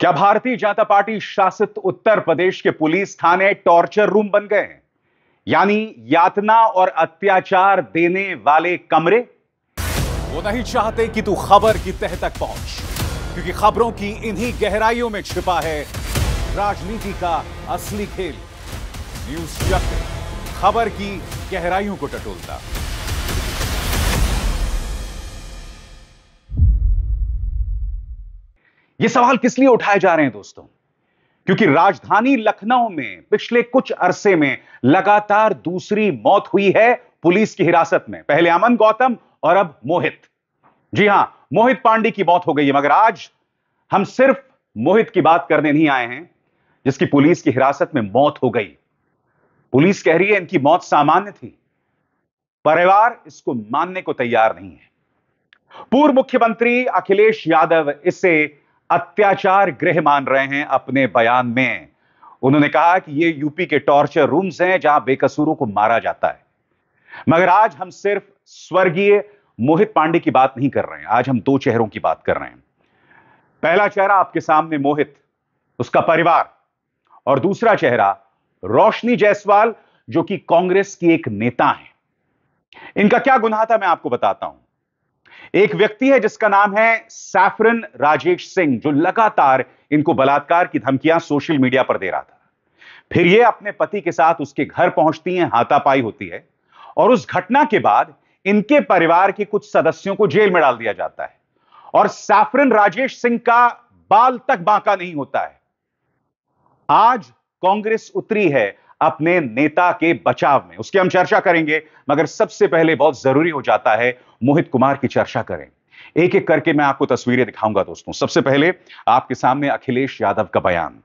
क्या भारतीय जनता पार्टी शासित उत्तर प्रदेश के पुलिस थाने टॉर्चर रूम बन गए हैं यानी यातना और अत्याचार देने वाले कमरे वो नहीं चाहते कि तू खबर की तह तक पहुंच क्योंकि खबरों की इन्हीं गहराइयों में छिपा है राजनीति का असली खेल न्यूज चक्र खबर की गहराइयों को टटोलता ये सवाल किस लिए उठाए जा रहे हैं दोस्तों क्योंकि राजधानी लखनऊ में पिछले कुछ अरसे में लगातार दूसरी मौत हुई है पुलिस की हिरासत में पहले अमन गौतम और अब मोहित जी हां मोहित पांडे की मौत हो गई है मगर आज हम सिर्फ मोहित की बात करने नहीं आए हैं जिसकी पुलिस की हिरासत में मौत हो गई पुलिस कह रही है इनकी मौत सामान्य थी परिवार इसको मानने को तैयार नहीं है पूर्व मुख्यमंत्री अखिलेश यादव इसे अत्याचार गृह मान रहे हैं अपने बयान में उन्होंने कहा कि ये यूपी के टॉर्चर रूम्स हैं जहां बेकसूरों को मारा जाता है मगर आज हम सिर्फ स्वर्गीय मोहित पांडे की बात नहीं कर रहे हैं आज हम दो चेहरों की बात कर रहे हैं पहला चेहरा आपके सामने मोहित उसका परिवार और दूसरा चेहरा रोशनी जायसवाल जो कि कांग्रेस की एक नेता है इनका क्या गुनाह था मैं आपको बताता हूं एक व्यक्ति है जिसका नाम है सैफरन राजेश सिंह जो लगातार इनको बलात्कार की धमकियां सोशल मीडिया पर दे रहा था फिर ये अपने पति के साथ उसके घर पहुंचती हैं हाथापाई होती है और उस घटना के बाद इनके परिवार के कुछ सदस्यों को जेल में डाल दिया जाता है और सैफरन राजेश सिंह का बाल तक बांका नहीं होता है आज कांग्रेस उतरी है अपने नेता के बचाव में उसकी हम चर्चा करेंगे मगर सबसे पहले बहुत जरूरी हो जाता है मोहित कुमार की चर्चा करें एक एक करके मैं आपको तस्वीरें दिखाऊंगा दोस्तों सबसे पहले आपके सामने अखिलेश यादव का बयान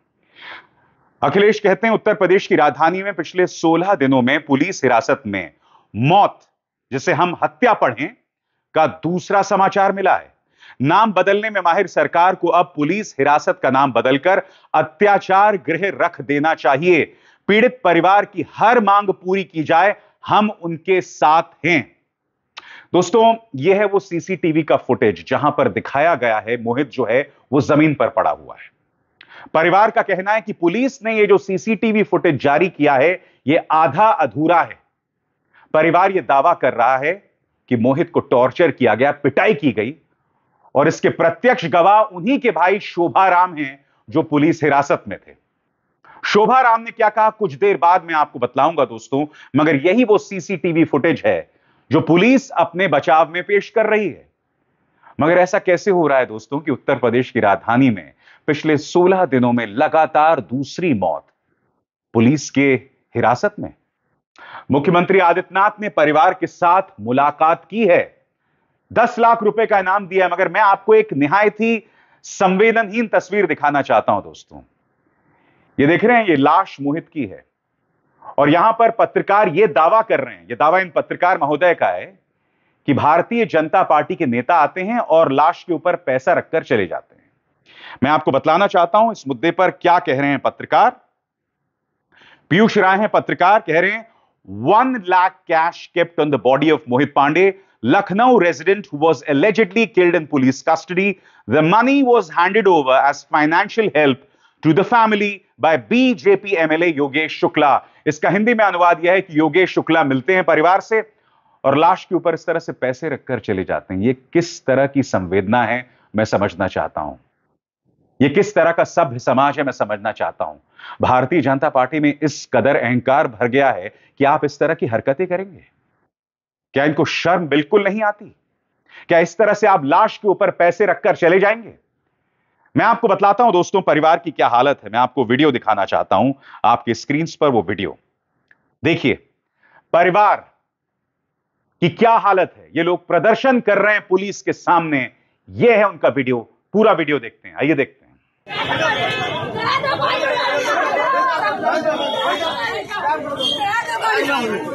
अखिलेश कहते हैं उत्तर प्रदेश की राजधानी में पिछले 16 दिनों में पुलिस हिरासत में मौत जिसे हम हत्या पढ़ें का दूसरा समाचार मिला है नाम बदलने में माहिर सरकार को अब पुलिस हिरासत का नाम बदलकर अत्याचार गृह रख देना चाहिए पीड़ित परिवार की हर मांग पूरी की जाए हम उनके साथ हैं दोस्तों यह है वो सीसीटीवी का फुटेज जहां पर दिखाया गया है मोहित जो है वो जमीन पर पड़ा हुआ है परिवार का कहना है कि पुलिस ने ये जो सीसीटीवी फुटेज जारी किया है ये आधा अधूरा है परिवार ये दावा कर रहा है कि मोहित को टॉर्चर किया गया पिटाई की गई और इसके प्रत्यक्ष गवाह उन्हीं के भाई शोभा राम हैं जो पुलिस हिरासत में थे शोभा राम ने क्या कहा कुछ देर बाद मैं आपको बतलाऊंगा दोस्तों मगर यही वो सीसीटीवी फुटेज है जो पुलिस अपने बचाव में पेश कर रही है मगर ऐसा कैसे हो रहा है दोस्तों कि उत्तर प्रदेश की राजधानी में पिछले 16 दिनों में लगातार दूसरी मौत पुलिस के हिरासत में मुख्यमंत्री आदित्यनाथ ने परिवार के साथ मुलाकात की है दस लाख रुपए का इनाम दिया है मगर मैं आपको एक निहायत ही संवेदनहीन तस्वीर दिखाना चाहता हूं दोस्तों ये देख रहे हैं ये लाश मोहित की है और यहां पर पत्रकार ये दावा कर रहे हैं ये दावा इन पत्रकार महोदय का है कि भारतीय जनता पार्टी के नेता आते हैं और लाश के ऊपर पैसा रखकर चले जाते हैं मैं आपको बतलाना चाहता हूं इस मुद्दे पर क्या कह रहे हैं पत्रकार पीयूष राय हैं पत्रकार कह रहे हैं one lakh cash kept on the body of Mohit Pandey Lucknow resident who was allegedly killed in police custody. The money was handed over as financial to the family by BJP MLA Yogesh Shukla इसका हिंदी में अनुवाद यह है कि योगेश शुक्ला मिलते हैं परिवार से और लाश के ऊपर इस तरह से पैसे रखकर चले जाते हैं ये किस तरह की संवेदना है मैं समझना चाहता हूं ये किस तरह का सभ्य समाज है मैं समझना चाहता हूं भारतीय जनता पार्टी में इस कदर अहंकार भर गया है कि आप इस तरह की हरकतें करेंगे क्या इनको शर्म बिल्कुल नहीं आती क्या इस तरह से आप लाश के ऊपर पैसे रखकर चले जाएंगे मैं आपको बतलाता हूं दोस्तों परिवार की क्या हालत है मैं आपको वीडियो दिखाना चाहता हूं आपके स्क्रीन पर वो वीडियो देखिए परिवार की क्या हालत है ये लोग प्रदर्शन कर रहे हैं पुलिस के सामने ये है उनका वीडियो पूरा वीडियो देखते हैं आइए देखते हैं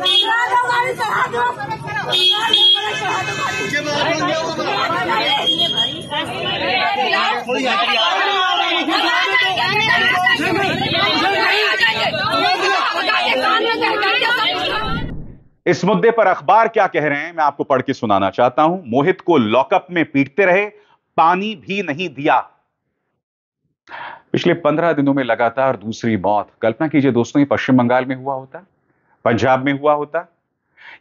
इस मुद्दे पर अखबार क्या कह रहे हैं मैं आपको पढ़ के सुनाना चाहता हूं मोहित को लॉकअप में पीटते रहे पानी भी नहीं दिया पिछले पंद्रह दिनों में लगातार दूसरी मौत कल्पना कीजिए दोस्तों ये पश्चिम बंगाल में हुआ होता पंजाब में हुआ होता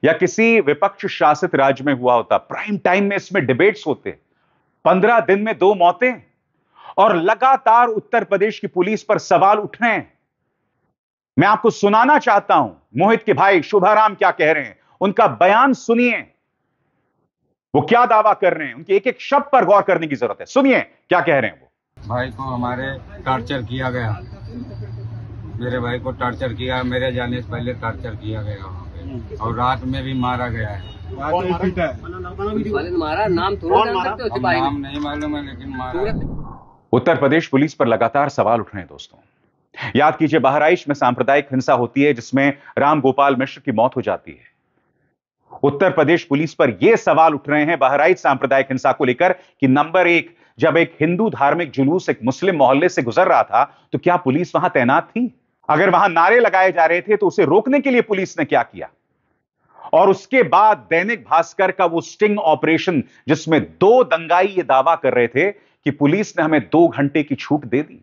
या किसी विपक्ष शासित राज्य में हुआ होता प्राइम टाइम में इसमें डिबेट्स होते पंद्रह दिन में दो मौतें और लगातार उत्तर प्रदेश की पुलिस पर सवाल उठ रहे हैं मैं आपको सुनाना चाहता हूं मोहित के भाई शुभाराम क्या कह रहे हैं उनका बयान सुनिए वो क्या दावा कर रहे हैं उनके एक एक शब्द पर गौर करने की जरूरत है सुनिए क्या कह रहे हैं वो भाई को हमारे टॉर्चर किया गया मेरे भाई को टॉर्चर किया मेरे जाने से पहले टॉर्चर किया गया और रात में भी मारा गया है नाम तो नहीं मालूम है लेकिन उत्तर प्रदेश पुलिस पर लगातार सवाल उठ रहे हैं दोस्तों याद कीजिए बहराइच में सांप्रदायिक हिंसा होती है जिसमें राम गोपाल मिश्र की मौत हो जाती है उत्तर प्रदेश पुलिस पर यह सवाल उठ रहे हैं बहराइच सांप्रदायिक हिंसा को लेकर कि नंबर एक जब एक हिंदू धार्मिक जुलूस एक मुस्लिम मोहल्ले से गुजर रहा था तो क्या पुलिस वहां तैनात थी अगर वहां नारे लगाए जा रहे थे तो उसे रोकने के लिए पुलिस ने क्या किया और उसके बाद दैनिक भास्कर का वो स्टिंग ऑपरेशन जिसमें दो दंगाई ये दावा कर रहे थे कि पुलिस ने हमें दो घंटे की छूट दे दी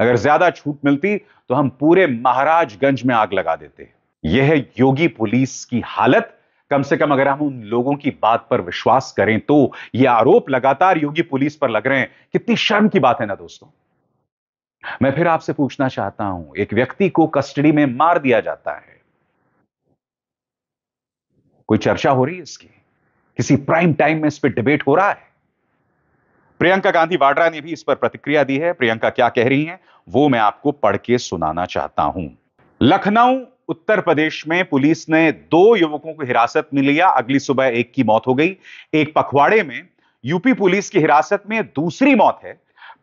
अगर ज्यादा छूट मिलती तो हम पूरे महाराजगंज में आग लगा देते यह है योगी पुलिस की हालत कम से कम अगर हम उन लोगों की बात पर विश्वास करें तो यह आरोप लगातार योगी पुलिस पर लग रहे हैं कितनी शर्म की बात है ना दोस्तों मैं फिर आपसे पूछना चाहता हूं एक व्यक्ति को कस्टडी में मार दिया जाता है कोई चर्चा हो रही है इसकी किसी प्राइम टाइम में इस पर डिबेट हो रहा है प्रियंका गांधी वाड्रा ने भी इस पर प्रतिक्रिया दी है प्रियंका क्या कह रही हैं वो मैं आपको पढ़ के सुनाना चाहता हूं लखनऊ उत्तर प्रदेश में पुलिस ने दो युवकों को हिरासत में लिया अगली सुबह एक की मौत हो गई एक पखवाड़े में यूपी पुलिस की हिरासत में दूसरी मौत है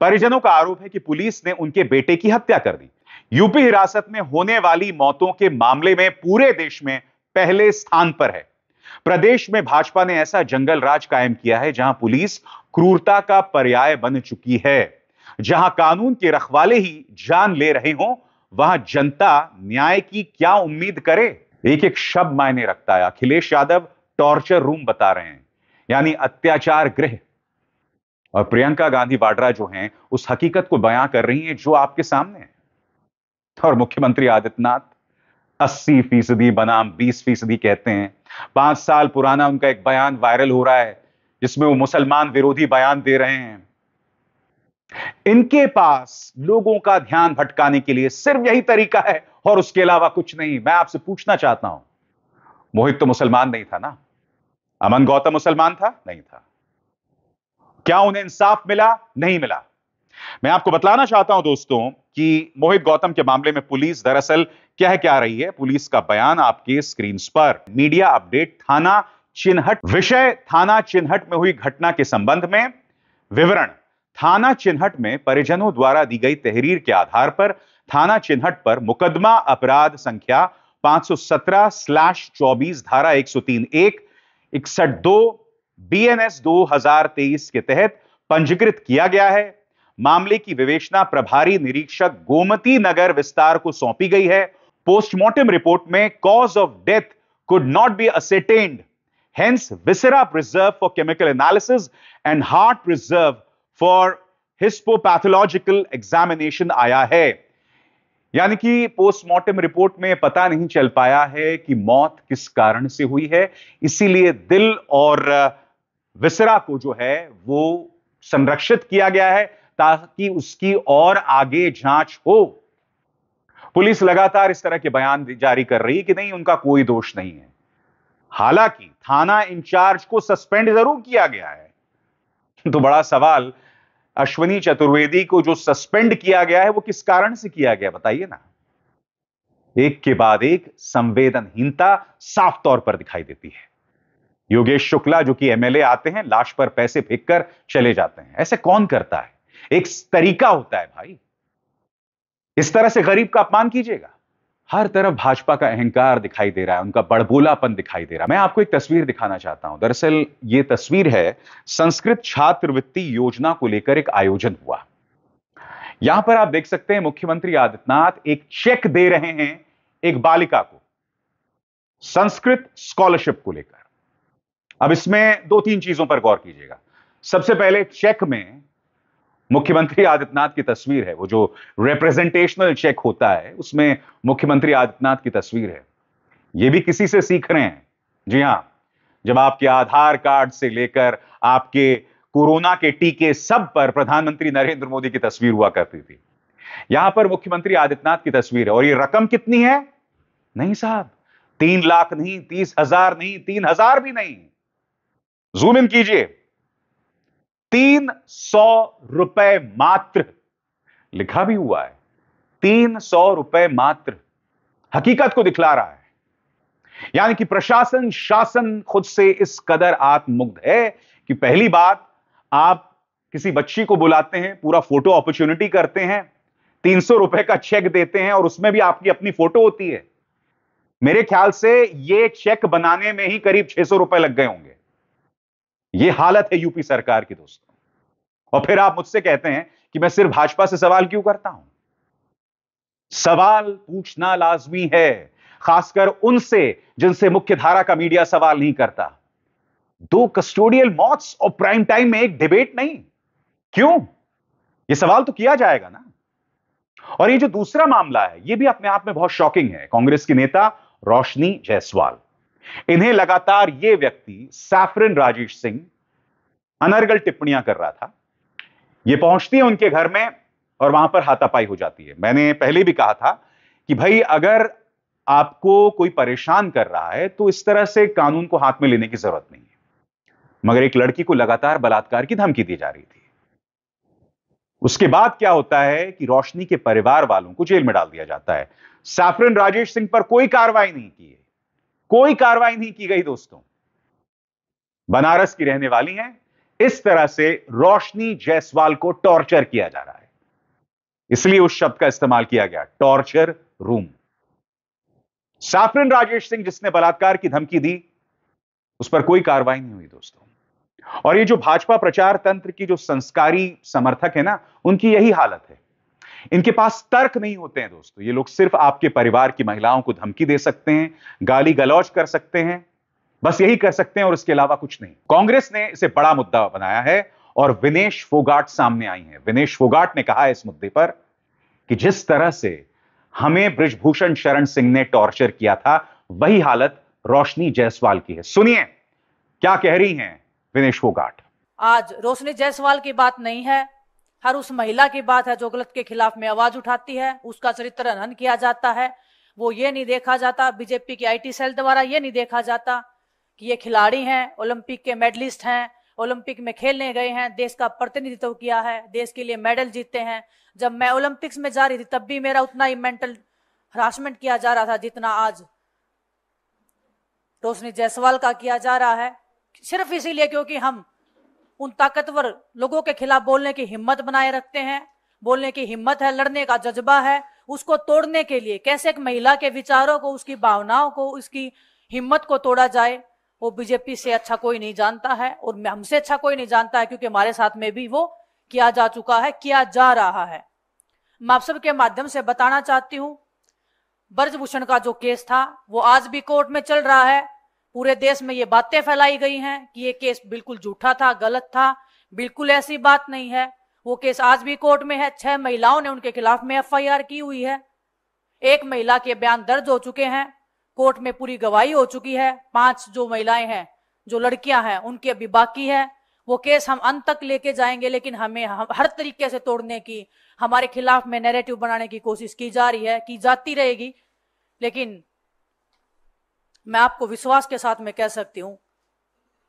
परिजनों का आरोप है कि पुलिस ने उनके बेटे की हत्या कर दी यूपी हिरासत में होने वाली मौतों के मामले में पूरे देश में पहले स्थान पर है प्रदेश में भाजपा ने ऐसा जंगल राज कायम किया है जहां पुलिस क्रूरता का पर्याय बन चुकी है जहां कानून के रखवाले ही जान ले रहे हों वहां जनता न्याय की क्या उम्मीद करे एक एक शब्द मायने रखता है अखिलेश यादव टॉर्चर रूम बता रहे हैं यानी अत्याचार गृह और प्रियंका गांधी वाड्रा जो हैं उस हकीकत को बयां कर रही हैं जो आपके सामने है और मुख्यमंत्री आदित्यनाथ अस्सी फीसदी बनाम बीस फीसदी कहते हैं पांच साल पुराना उनका एक बयान वायरल हो रहा है जिसमें वो मुसलमान विरोधी बयान दे रहे हैं इनके पास लोगों का ध्यान भटकाने के लिए सिर्फ यही तरीका है और उसके अलावा कुछ नहीं मैं आपसे पूछना चाहता हूं मोहित तो मुसलमान नहीं था ना अमन गौतम मुसलमान था नहीं था क्या उन्हें इंसाफ मिला नहीं मिला मैं आपको बतलाना चाहता हूं दोस्तों कि मोहित गौतम के मामले में पुलिस दरअसल क्या है क्या रही है पुलिस का बयान आपके स्क्रीन पर मीडिया अपडेट थाना चिन्हट विषय थाना चिन्हट में हुई घटना के संबंध में विवरण थाना चिन्हट में परिजनों द्वारा दी गई तहरीर के आधार पर थाना चिन्हट पर मुकदमा अपराध संख्या 517 स्लैश चौबीस धारा 103 एक इकसठ दो बी एन एस दो के तहत पंजीकृत किया गया है मामले की विवेचना प्रभारी निरीक्षक गोमती नगर विस्तार को सौंपी गई है पोस्टमार्टम रिपोर्ट में cause of death could not be ascertained. Hence viscera preserved for chemical analysis and heart preserved for histopathological examination आया है यानी कि पोस्टमार्टम रिपोर्ट में पता नहीं चल पाया है कि मौत किस कारण से हुई है इसीलिए दिल और विसरा को जो है वो संरक्षित किया गया है ताकि उसकी और आगे जांच हो पुलिस लगातार इस तरह के बयान जारी कर रही कि नहीं उनका कोई दोष नहीं है हालांकि थाना इंचार्ज को सस्पेंड जरूर किया गया है तो बड़ा सवाल अश्वनी चतुर्वेदी को जो सस्पेंड किया गया है वो किस कारण से किया गया बताइए ना एक के बाद एक संवेदनहीनता साफ तौर पर दिखाई देती है योगेश शुक्ला जो कि एमएलए आते हैं लाश पर पैसे फेंक कर चले जाते हैं ऐसे कौन करता है एक तरीका होता है भाई इस तरह से गरीब का अपमान कीजिएगा हर तरफ भाजपा का अहंकार दिखाई दे रहा है उनका बड़बोलापन दिखाई दे रहा है मैं आपको एक तस्वीर दिखाना चाहता हूं दरअसल ये तस्वीर है संस्कृत छात्रवृत्ति योजना को लेकर एक आयोजन हुआ यहां पर आप देख सकते हैं मुख्यमंत्री आदित्यनाथ एक चेक दे रहे हैं एक बालिका को संस्कृत स्कॉलरशिप को लेकर अब इसमें दो तीन चीजों पर गौर कीजिएगा सबसे पहले चेक में मुख्यमंत्री आदित्यनाथ की तस्वीर है वो जो रिप्रेजेंटेशनल चेक होता है उसमें मुख्यमंत्री आदित्यनाथ की तस्वीर है ये भी किसी से सीख रहे हैं जी हां जब आपके आधार कार्ड से लेकर आपके कोरोना के टीके सब पर प्रधानमंत्री नरेंद्र मोदी की तस्वीर हुआ करती थी यहां पर मुख्यमंत्री आदित्यनाथ की तस्वीर है और ये रकम कितनी है नहीं साहब तीन लाख नहीं तीस हजार नहीं तीन हजार भी नहीं जूम इन कीजिए तीन सौ रुपए मात्र लिखा भी हुआ है तीन सौ रुपए मात्र हकीकत को दिखला रहा है यानी कि प्रशासन शासन खुद से इस कदर आत्मुग्ध है कि पहली बात आप किसी बच्ची को बुलाते हैं पूरा फोटो अपॉर्चुनिटी करते हैं तीन सौ रुपए का चेक देते हैं और उसमें भी आपकी अपनी फोटो होती है मेरे ख्याल से ये चेक बनाने में ही करीब छह सौ रुपए लग गए होंगे ये हालत है यूपी सरकार की दोस्तों और फिर आप मुझसे कहते हैं कि मैं सिर्फ भाजपा से सवाल क्यों करता हूं सवाल पूछना लाजमी है खासकर उनसे जिनसे मुख्य धारा का मीडिया सवाल नहीं करता दो कस्टोडियल मौत और प्राइम टाइम में एक डिबेट नहीं क्यों यह सवाल तो किया जाएगा ना और ये जो दूसरा मामला है ये भी अपने आप में बहुत शॉकिंग है कांग्रेस के नेता रोशनी जायसवाल इन्हें लगातार ये व्यक्ति सैफरिन राजेश सिंह अनर्गल टिप्पणियां कर रहा था ये पहुंचती है उनके घर में और वहां पर हाथापाई हो जाती है मैंने पहले भी कहा था कि भाई अगर आपको कोई परेशान कर रहा है तो इस तरह से कानून को हाथ में लेने की जरूरत नहीं है मगर एक लड़की को लगातार बलात्कार की धमकी दी जा रही थी उसके बाद क्या होता है कि रोशनी के परिवार वालों को जेल में डाल दिया जाता है सैफरिन राजेश सिंह पर कोई कार्रवाई नहीं की है कोई कार्रवाई नहीं की गई दोस्तों बनारस की रहने वाली हैं इस तरह से रोशनी जायसवाल को टॉर्चर किया जा रहा है इसलिए उस शब्द का इस्तेमाल किया गया टॉर्चर रूम साफरिन राजेश सिंह जिसने बलात्कार की धमकी दी उस पर कोई कार्रवाई नहीं हुई दोस्तों और ये जो भाजपा प्रचार तंत्र की जो संस्कारी समर्थक है ना उनकी यही हालत है इनके पास तर्क नहीं होते हैं दोस्तों ये लोग सिर्फ आपके परिवार की महिलाओं को धमकी दे सकते हैं गाली गलौज कर सकते हैं बस यही कर सकते हैं और इसके अलावा कुछ नहीं कांग्रेस ने इसे बड़ा मुद्दा बनाया है और विनेश फोगाट सामने आई हैं विनेश फोगाट ने कहा है इस मुद्दे पर कि जिस तरह से हमें ब्रिजभूषण शरण सिंह ने टॉर्चर किया था वही हालत रोशनी जायसवाल की है सुनिए क्या कह रही हैं विनेश फोगाट आज रोशनी जायसवाल की बात नहीं है हर उस महिला की बात है जो गलत के खिलाफ में आवाज उठाती है उसका चरित्र हनन किया जाता है वो ये नहीं देखा जाता बीजेपी की आईटी सेल द्वारा ये नहीं देखा जाता कि ये खिलाड़ी हैं ओलंपिक के मेडलिस्ट हैं ओलंपिक में खेलने गए हैं देश का प्रतिनिधित्व किया है देश के लिए मेडल जीते हैं जब मैं ओलंपिक्स में जा रही थी तब भी मेरा उतना ही मेंटल हरासमेंट किया जा रहा था जितना आज रोशनी जायसवाल का किया जा रहा है सिर्फ इसीलिए क्योंकि हम उन ताकतवर लोगों के खिलाफ बोलने की हिम्मत बनाए रखते हैं बोलने की हिम्मत है लड़ने का जज्बा है उसको तोड़ने के लिए कैसे एक महिला के विचारों को उसकी भावनाओं को उसकी हिम्मत को तोड़ा जाए वो बीजेपी से अच्छा कोई नहीं जानता है और हमसे अच्छा कोई नहीं जानता है क्योंकि हमारे साथ में भी वो किया जा चुका है किया जा रहा है मैं आप सबके माध्यम से बताना चाहती हूँ ब्रजभूषण का जो केस था वो आज भी कोर्ट में चल रहा है पूरे देश में ये बातें फैलाई गई हैं कि ये केस बिल्कुल झूठा था गलत था बिल्कुल ऐसी बात नहीं है वो केस आज भी कोर्ट में है छह महिलाओं ने उनके खिलाफ में एफ की हुई है एक महिला के बयान दर्ज हो चुके हैं कोर्ट में पूरी गवाही हो चुकी है पांच जो महिलाएं हैं जो लड़कियां हैं उनके अभी बाकी है वो केस हम अंत तक लेके जाएंगे लेकिन हमें हम, हर तरीके से तोड़ने की हमारे खिलाफ में नैरेटिव बनाने की कोशिश की जा रही है की जाती रहेगी लेकिन मैं आपको विश्वास के साथ मैं कह सकती हूं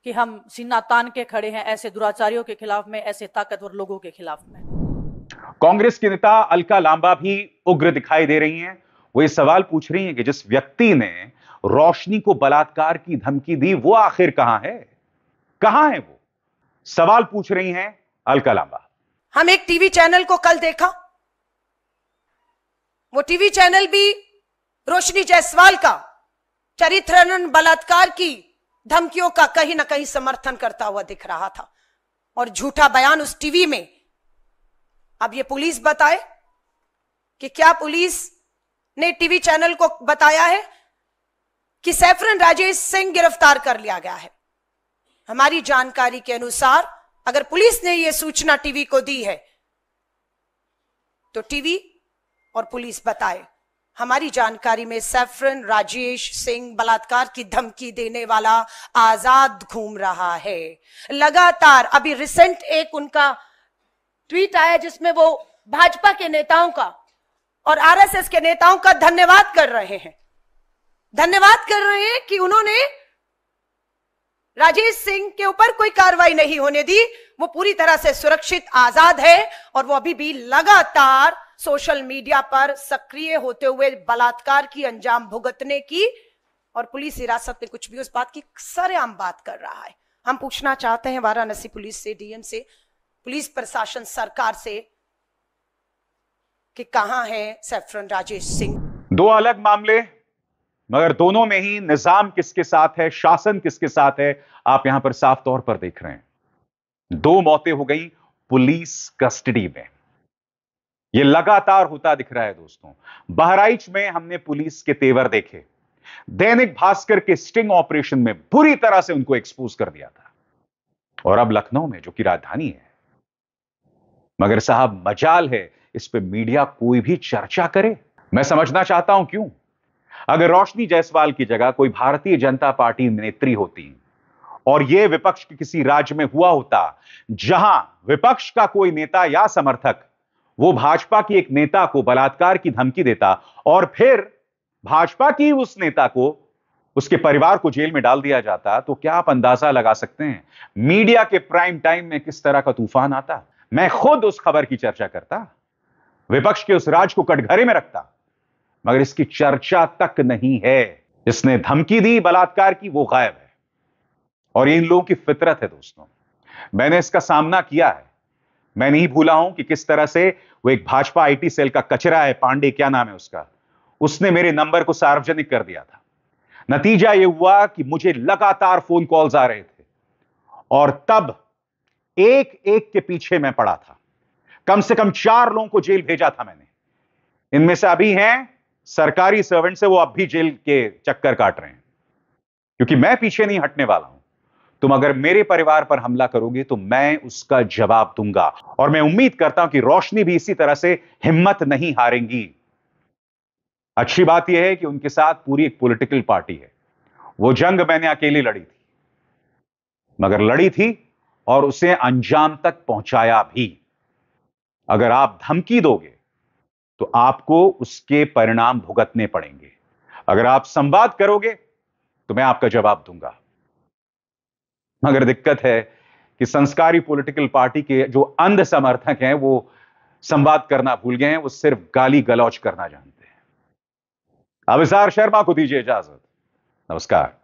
कि हम सीना तान के खड़े हैं ऐसे दुराचारियों के खिलाफ में ऐसे ताकतवर लोगों के खिलाफ में कांग्रेस के नेता अलका लांबा भी उग्र दिखाई दे रही हैं वो ये सवाल पूछ रही हैं कि जिस व्यक्ति ने रोशनी को बलात्कार की धमकी दी वो आखिर कहां है कहां है वो सवाल पूछ रही हैं अलका लांबा हम एक टीवी चैनल को कल देखा वो टीवी चैनल भी रोशनी जायसवाल का चरित्रन बलात्कार की धमकियों का कहीं ना कहीं समर्थन करता हुआ दिख रहा था और झूठा बयान उस टीवी में अब ये पुलिस बताए कि क्या पुलिस ने टीवी चैनल को बताया है कि सैफरन राजेश सिंह गिरफ्तार कर लिया गया है हमारी जानकारी के अनुसार अगर पुलिस ने यह सूचना टीवी को दी है तो टीवी और पुलिस बताए हमारी जानकारी में सैफरन राजेश सिंह बलात्कार की धमकी देने वाला आजाद घूम रहा है लगातार अभी रिसेंट एक उनका ट्वीट आया जिसमें वो भाजपा के नेताओं का और आरएसएस के नेताओं का धन्यवाद कर रहे हैं धन्यवाद कर रहे हैं कि उन्होंने राजेश सिंह के ऊपर कोई कार्रवाई नहीं होने दी वो पूरी तरह से सुरक्षित आजाद है और वो अभी भी लगातार सोशल मीडिया पर सक्रिय होते हुए बलात्कार की अंजाम भुगतने की और पुलिस हिरासत में कुछ भी उस बात की सरेआम बात कर रहा है हम पूछना चाहते हैं वाराणसी पुलिस से डीएम से पुलिस प्रशासन सरकार से कि कहां है सैफरन राजेश सिंह दो अलग मामले मगर दोनों में ही निजाम किसके साथ है शासन किसके साथ है आप यहां पर साफ तौर पर देख रहे हैं दो मौतें हो गई पुलिस कस्टडी में ये लगातार होता दिख रहा है दोस्तों बहराइच में हमने पुलिस के तेवर देखे दैनिक भास्कर के स्टिंग ऑपरेशन में बुरी तरह से उनको एक्सपोज कर दिया था और अब लखनऊ में जो कि राजधानी है मगर साहब मजाल है इस पे मीडिया कोई भी चर्चा करे मैं समझना चाहता हूं क्यों अगर रोशनी जायसवाल की जगह कोई भारतीय जनता पार्टी नेत्री होती और यह विपक्ष के किसी राज्य में हुआ होता जहां विपक्ष का कोई नेता या समर्थक वो भाजपा की एक नेता को बलात्कार की धमकी देता और फिर भाजपा की उस नेता को उसके परिवार को जेल में डाल दिया जाता तो क्या आप अंदाजा लगा सकते हैं मीडिया के प्राइम टाइम में किस तरह का तूफान आता मैं खुद उस खबर की चर्चा करता विपक्ष के उस राज को कटघरे में रखता मगर इसकी चर्चा तक नहीं है जिसने धमकी दी बलात्कार की वो गायब है और ये इन लोगों की फितरत है दोस्तों मैंने इसका सामना किया है मैं नहीं भूला हूं कि किस तरह से वो एक भाजपा आईटी सेल का कचरा है पांडे क्या नाम है उसका उसने मेरे नंबर को सार्वजनिक कर दिया था नतीजा ये हुआ कि मुझे लगातार फोन कॉल्स आ रहे थे और तब एक एक के पीछे मैं पड़ा था कम से कम चार लोगों को जेल भेजा था मैंने इनमें से अभी हैं सरकारी सर्वेंट से वो अब भी जेल के चक्कर काट रहे हैं क्योंकि मैं पीछे नहीं हटने वाला हूं तुम अगर मेरे परिवार पर हमला करोगे तो मैं उसका जवाब दूंगा और मैं उम्मीद करता हूं कि रोशनी भी इसी तरह से हिम्मत नहीं हारेंगी अच्छी बात यह है कि उनके साथ पूरी एक पॉलिटिकल पार्टी है वो जंग मैंने अकेली लड़ी थी मगर लड़ी थी और उसे अंजाम तक पहुंचाया भी अगर आप धमकी दोगे तो आपको उसके परिणाम भुगतने पड़ेंगे अगर आप संवाद करोगे तो मैं आपका जवाब दूंगा मगर दिक्कत है कि संस्कारी पॉलिटिकल पार्टी के जो अंध समर्थक हैं वो संवाद करना भूल गए हैं वो सिर्फ गाली गलौच करना जानते हैं अविसार शर्मा को दीजिए इजाजत नमस्कार